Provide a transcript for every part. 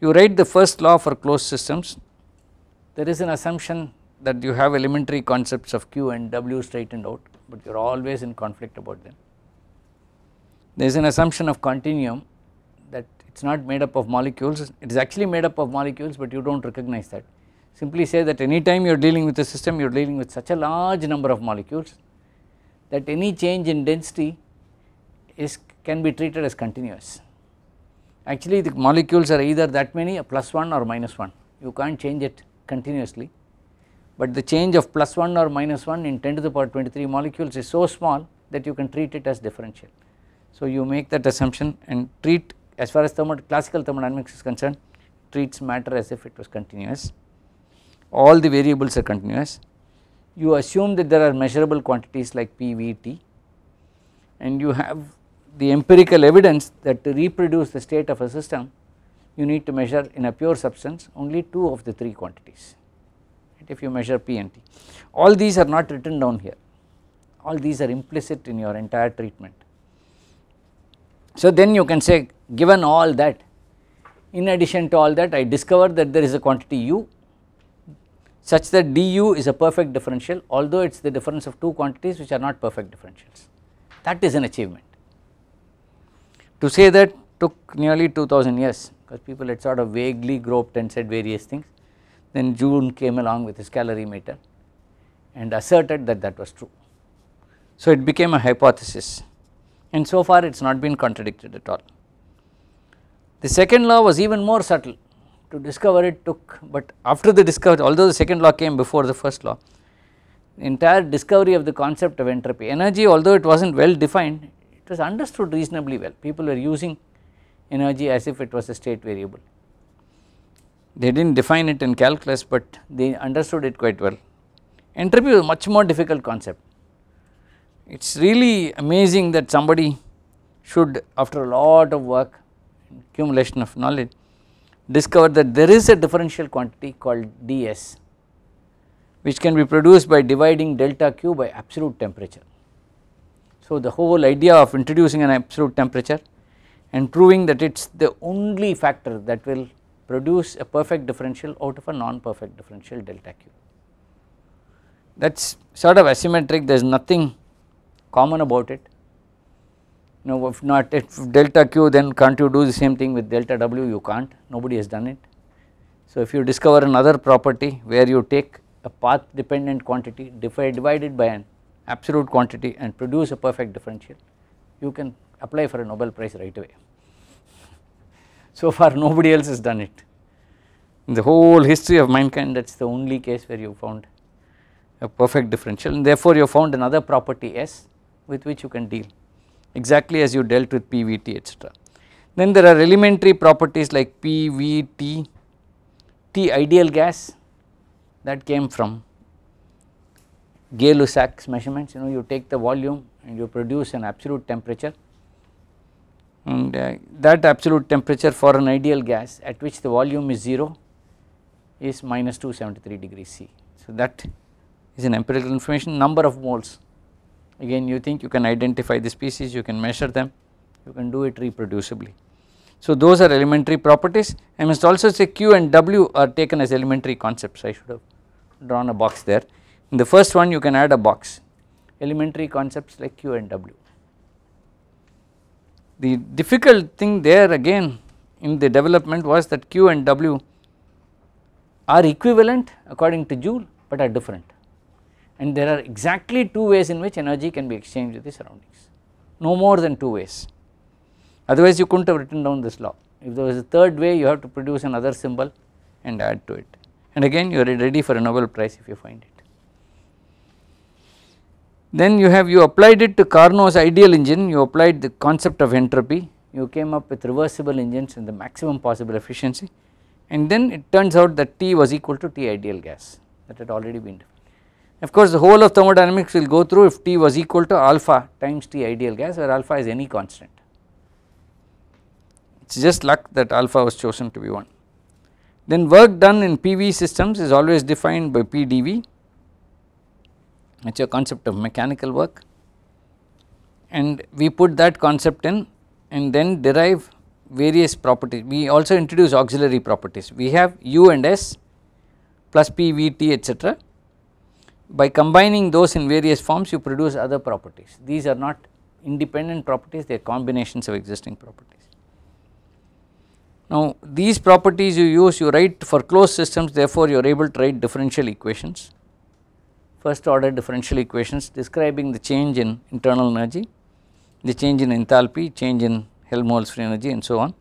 You write the first law for closed systems. There is an assumption that you have elementary concepts of Q and W straightened out, but you are always in conflict about them. There is an assumption of continuum that it is not made up of molecules, it is actually made up of molecules, but you do not recognize that. Simply say that any time you are dealing with a system, you are dealing with such a large number of molecules that any change in density is can be treated as continuous actually the molecules are either that many plus 1 or minus 1 you can't change it continuously but the change of plus 1 or minus 1 in 10 to the power 23 molecules is so small that you can treat it as differential. So, you make that assumption and treat as far as thermo classical thermodynamics is concerned treats matter as if it was continuous all the variables are continuous you assume that there are measurable quantities like p v t and you have the empirical evidence that to reproduce the state of a system you need to measure in a pure substance only two of the three quantities right? if you measure P and T. All these are not written down here, all these are implicit in your entire treatment. So then you can say given all that in addition to all that I discover that there is a quantity u such that du is a perfect differential although it is the difference of two quantities which are not perfect differentials that is an achievement to say that took nearly 2000 years because people had sort of vaguely groped and said various things. Then June came along with his calorimeter and asserted that that was true. So, it became a hypothesis and so far it has not been contradicted at all. The second law was even more subtle to discover it took but after the discovery although the second law came before the first law entire discovery of the concept of entropy energy although it was not well defined it was understood reasonably well people were using energy as if it was a state variable. They did not define it in calculus but they understood it quite well. Entropy was a much more difficult concept. It is really amazing that somebody should after a lot of work accumulation of knowledge discover that there is a differential quantity called ds which can be produced by dividing delta q by absolute temperature. So, the whole idea of introducing an absolute temperature and proving that it is the only factor that will produce a perfect differential out of a non-perfect differential delta q. That is sort of asymmetric there is nothing common about it. You know if not if delta q then can't you do the same thing with delta w you can't nobody has done it. So, if you discover another property where you take a path dependent quantity divided by an absolute quantity and produce a perfect differential, you can apply for a Nobel Prize right away. So far nobody else has done it. In the whole history of mankind that is the only case where you found a perfect differential and therefore you found another property S with which you can deal exactly as you dealt with PVT etc. Then there are elementary properties like PVT, T ideal gas that came from Gay-Lussac's measurements you know you take the volume and you produce an absolute temperature and uh, that absolute temperature for an ideal gas at which the volume is 0 is minus 273 degrees C. So, that is an empirical information number of moles again you think you can identify the species you can measure them you can do it reproducibly. So, those are elementary properties I must also say Q and W are taken as elementary concepts I should have drawn a box there in the first one you can add a box, elementary concepts like Q and W. The difficult thing there again in the development was that Q and W are equivalent according to Joule but are different and there are exactly two ways in which energy can be exchanged with the surroundings, no more than two ways. Otherwise you could not have written down this law. If there was a third way you have to produce another symbol and add to it and again you are ready for a Nobel prize if you find it. Then you have you applied it to Carnot's ideal engine, you applied the concept of entropy, you came up with reversible engines and the maximum possible efficiency and then it turns out that T was equal to T ideal gas that had already been defined. Of course, the whole of thermodynamics will go through if T was equal to alpha times T ideal gas where alpha is any constant. It is just luck that alpha was chosen to be 1. Then work done in PV systems is always defined by PdV that is your concept of mechanical work and we put that concept in and then derive various properties. We also introduce auxiliary properties. We have U and S plus P, V, T etc. By combining those in various forms you produce other properties. These are not independent properties, they are combinations of existing properties. Now these properties you use, you write for closed systems therefore you are able to write differential equations first order differential equations describing the change in internal energy, the change in enthalpy, change in Helmholtz free energy and so on.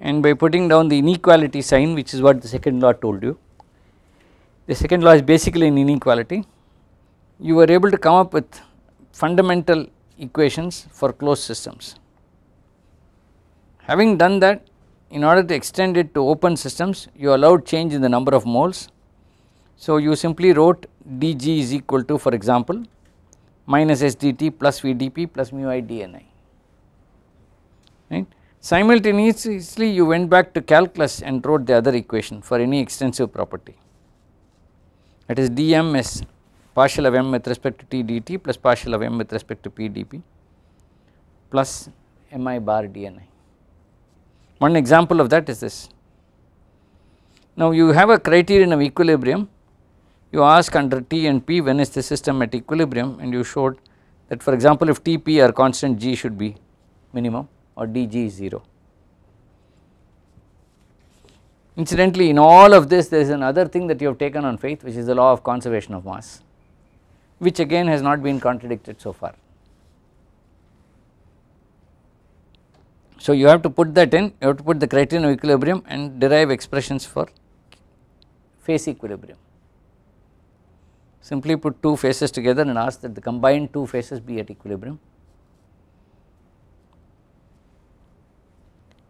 And by putting down the inequality sign which is what the second law told you, the second law is basically an inequality, you were able to come up with fundamental equations for closed systems. Having done that in order to extend it to open systems you allowed change in the number of moles. So, you simply wrote dg is equal to for example minus sdt plus vdp plus mu i dni right. Simultaneously you went back to calculus and wrote the other equation for any extensive property that is dms partial of m with respect to t dt plus partial of m with respect to p dp plus mi bar dni. One example of that is this. Now you have a criterion of equilibrium you ask under T and P when is the system at equilibrium and you showed that for example if Tp or constant G should be minimum or Dg is 0. Incidentally in all of this there is another thing that you have taken on faith which is the law of conservation of mass which again has not been contradicted so far. So you have to put that in, you have to put the criterion of equilibrium and derive expressions for phase equilibrium simply put two faces together and ask that the combined two faces be at equilibrium.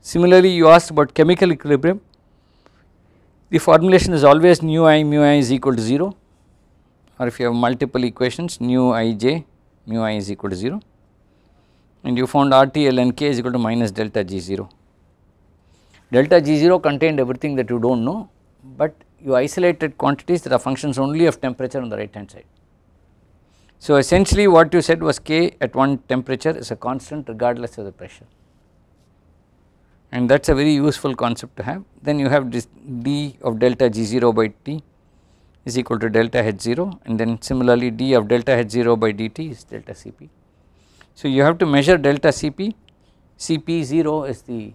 Similarly, you asked about chemical equilibrium. The formulation is always nu i mu i is equal to 0 or if you have multiple equations nu i j mu i is equal to 0 and you found R T L N K K is equal to minus delta G 0. Delta G 0 contained everything that you do not know, but you isolated quantities that are functions only of temperature on the right hand side. So, essentially what you said was K at one temperature is a constant regardless of the pressure and that is a very useful concept to have. Then you have this d of delta G0 by T is equal to delta H0 and then similarly d of delta H0 by dt is delta Cp. So, you have to measure delta Cp, Cp0 is the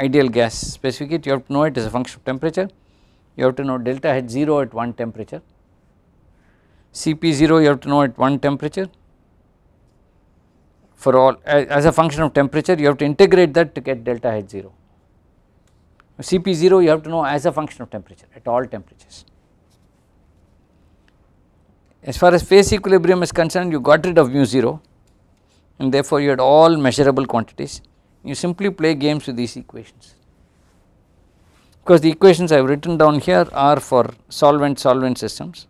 ideal gas specific heat you have to know it as a function of temperature you have to know delta H 0 at one temperature, Cp 0 you have to know at one temperature for all as a function of temperature you have to integrate that to get delta H 0. Cp 0 you have to know as a function of temperature at all temperatures. As far as phase equilibrium is concerned you got rid of mu 0 and therefore you had all measurable quantities you simply play games with these equations because the equations I have written down here are for solvent solvent systems.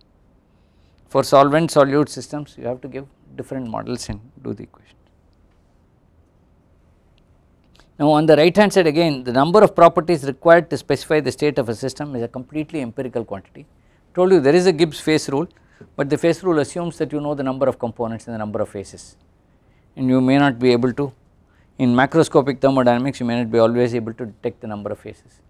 For solvent solute systems you have to give different models and do the equation. Now on the right hand side again the number of properties required to specify the state of a system is a completely empirical quantity. Told you there is a Gibbs phase rule but the phase rule assumes that you know the number of components and the number of phases and you may not be able to in macroscopic thermodynamics you may not be always able to detect the number of phases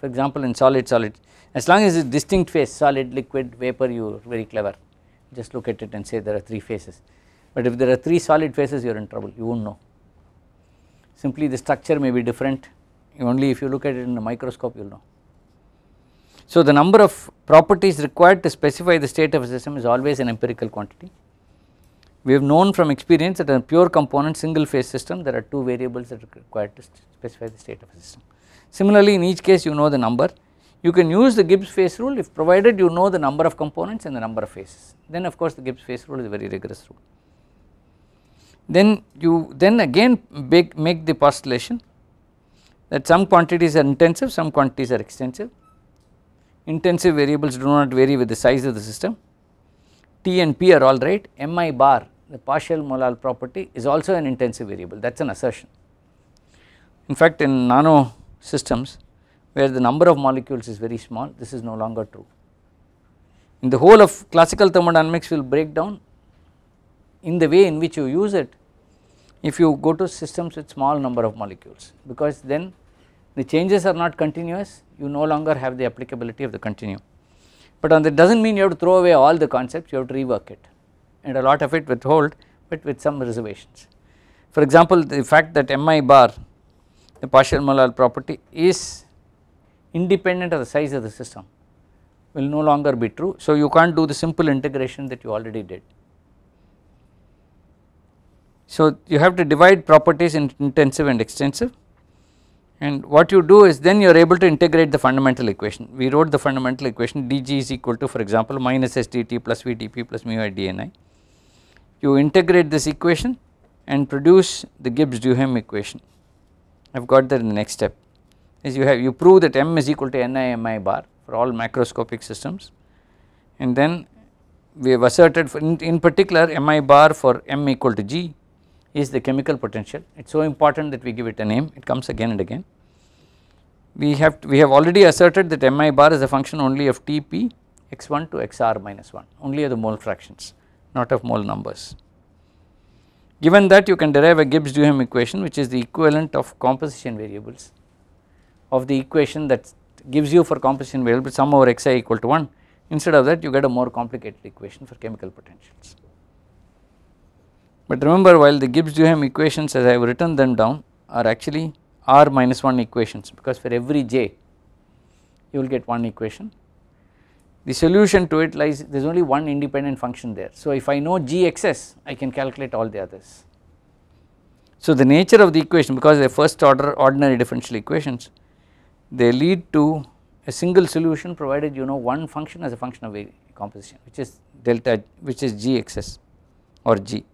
for example in solid solid as long as it is distinct phase solid liquid vapor you are very clever just look at it and say there are three phases but if there are three solid phases you are in trouble you won't know simply the structure may be different only if you look at it in a microscope you will know so the number of properties required to specify the state of a system is always an empirical quantity we have known from experience that in a pure component single phase system there are two variables that are required to specify the state of a system Similarly, in each case you know the number. You can use the Gibbs phase rule if provided you know the number of components and the number of phases. Then of course the Gibbs phase rule is a very rigorous rule. Then you then again make, make the postulation that some quantities are intensive, some quantities are extensive. Intensive variables do not vary with the size of the system. T and P are all right, Mi bar the partial molal property is also an intensive variable that is an assertion. In fact, in nano systems where the number of molecules is very small this is no longer true. In the whole of classical thermodynamics will break down in the way in which you use it if you go to systems with small number of molecules because then the changes are not continuous you no longer have the applicability of the continuum. But on that does not mean you have to throw away all the concepts you have to rework it and a lot of it with hold but with some reservations. For example, the fact that mi bar the partial molar property is independent of the size of the system will no longer be true. So, you can't do the simple integration that you already did. So, you have to divide properties in intensive and extensive and what you do is then you are able to integrate the fundamental equation. We wrote the fundamental equation dg is equal to for example minus s dt plus v dp plus mu i dni. You integrate this equation and produce the Gibbs-Duhem equation. I have got that in the next step is you have you prove that m is equal to nimi bar for all macroscopic systems and then we have asserted in, in particular mi bar for m equal to g is the chemical potential it is so important that we give it a name it comes again and again. We have to, we have already asserted that mi bar is a function only of Tp x1 to xr minus 1 only of the mole fractions not of mole numbers. Given that you can derive a Gibbs-Duhem equation which is the equivalent of composition variables of the equation that gives you for composition variable sum over xi equal to 1 instead of that you get a more complicated equation for chemical potentials. But remember while the Gibbs-Duhem equations as I have written them down are actually r minus 1 equations because for every j you will get one equation the solution to it lies there is only one independent function there. So, if I know gxs I can calculate all the others. So, the nature of the equation because they are first order ordinary differential equations they lead to a single solution provided you know one function as a function of a composition which is delta which is gxs or g.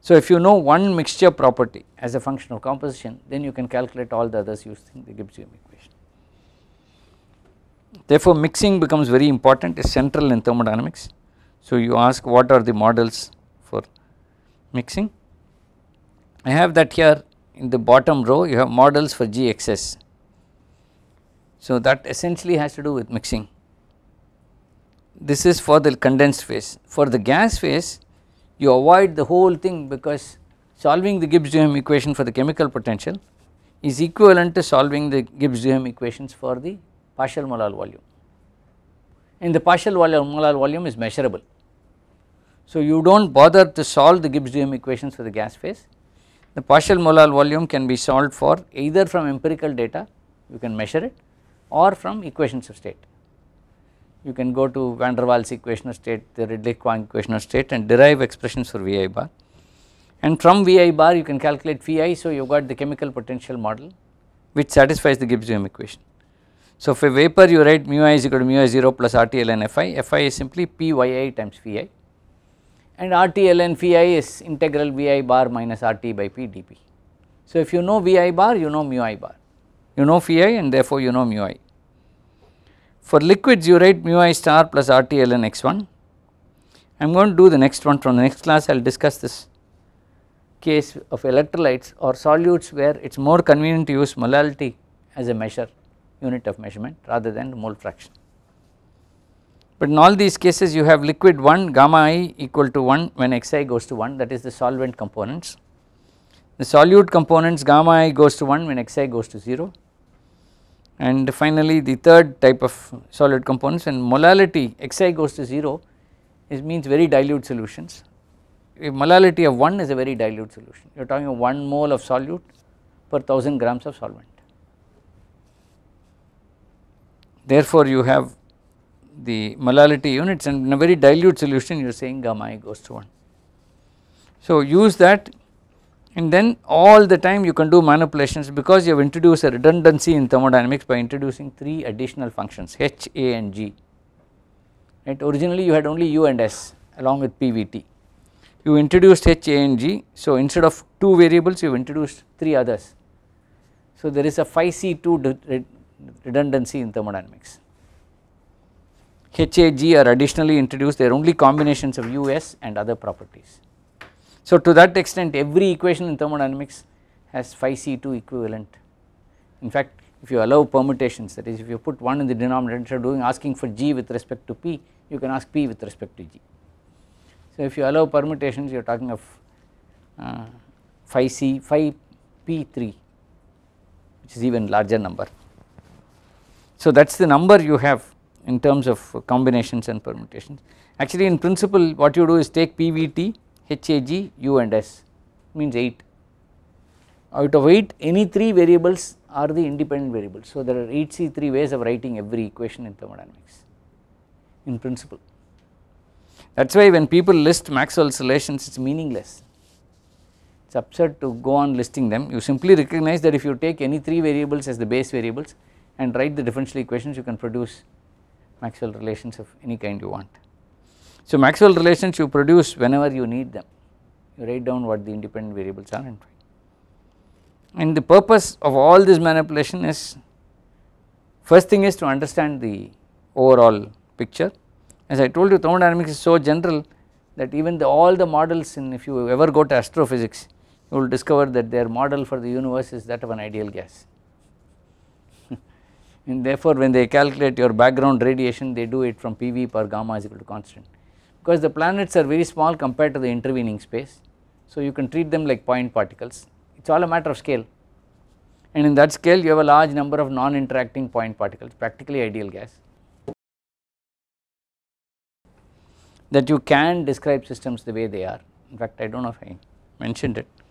So, if you know one mixture property as a function of composition then you can calculate all the others using the Gibbs equation. Therefore, mixing becomes very important is central in thermodynamics. So, you ask what are the models for mixing. I have that here in the bottom row you have models for GXS. So, that essentially has to do with mixing. This is for the condensed phase. For the gas phase you avoid the whole thing because solving the Gibbs-Duhem equation for the chemical potential is equivalent to solving the Gibbs-Duhem equations for the partial molar volume and the partial molar volume is measurable. So, you do not bother to solve the Gibbs-Duhem equations for the gas phase. The partial molar volume can be solved for either from empirical data, you can measure it or from equations of state. You can go to van der Waals equation of state, the Ridley-Quang equation of state and derive expressions for Vi bar. And from Vi bar you can calculate Vi, so you got the chemical potential model which satisfies the Gibbs-Duhem equation. So, for vapor you write mu i is equal to mu i 0 plus RTLN Fi, Fi is simply Pyi times Phi and RTLN Phi is integral Vi bar minus RT by P dP. So, if you know Vi bar you know mu i bar, you know Phi and therefore you know mu i. For liquids you write mu i star plus ln X1. I am going to do the next one from the next class I will discuss this case of electrolytes or solutes where it is more convenient to use molality as a measure unit of measurement rather than mole fraction. But in all these cases you have liquid 1 gamma i equal to 1 when xi goes to 1 that is the solvent components. The solute components gamma i goes to 1 when xi goes to 0 and finally the third type of solid components and molality xi goes to 0 it means very dilute solutions. If molality of 1 is a very dilute solution you are talking of 1 mole of solute per 1000 grams of solvent. Therefore, you have the molality units and in a very dilute solution you are saying gamma i goes to 1. So, use that and then all the time you can do manipulations because you have introduced a redundancy in thermodynamics by introducing 3 additional functions h, a and g. Right. Originally you had only u and s along with pvt. You introduced h, a and g. So, instead of 2 variables you have introduced 3 others. So, there is a phi c 2 redundancy in thermodynamics. HAG are additionally introduced, they are only combinations of US and other properties. So, to that extent every equation in thermodynamics has phi C2 equivalent. In fact, if you allow permutations that is if you put 1 in the denominator doing asking for G with respect to P, you can ask P with respect to G. So, if you allow permutations you are talking of uh, phi C, phi P3 which is even larger number. So, that is the number you have in terms of combinations and permutations. Actually in principle what you do is take PVT, HAG, U and S means 8. Out of 8 any 3 variables are the independent variables. So, there are 8C3 ways of writing every equation in thermodynamics in principle. That is why when people list Maxwell's relations it is meaningless, it is absurd to go on listing them. You simply recognize that if you take any 3 variables as the base variables and write the differential equations you can produce Maxwell relations of any kind you want. So, Maxwell relations you produce whenever you need them you write down what the independent variables are and and the purpose of all this manipulation is first thing is to understand the overall picture. As I told you thermodynamics is so general that even the, all the models in if you ever go to astrophysics you will discover that their model for the universe is that of an ideal gas and therefore when they calculate your background radiation they do it from PV per gamma is equal to constant because the planets are very small compared to the intervening space. So you can treat them like point particles it is all a matter of scale and in that scale you have a large number of non-interacting point particles practically ideal gas that you can describe systems the way they are in fact I do not know if I mentioned it.